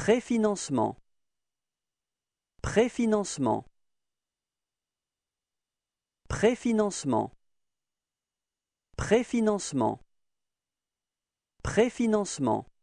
Préfinancement. Préfinancement. Préfinancement. Préfinancement. Préfinancement.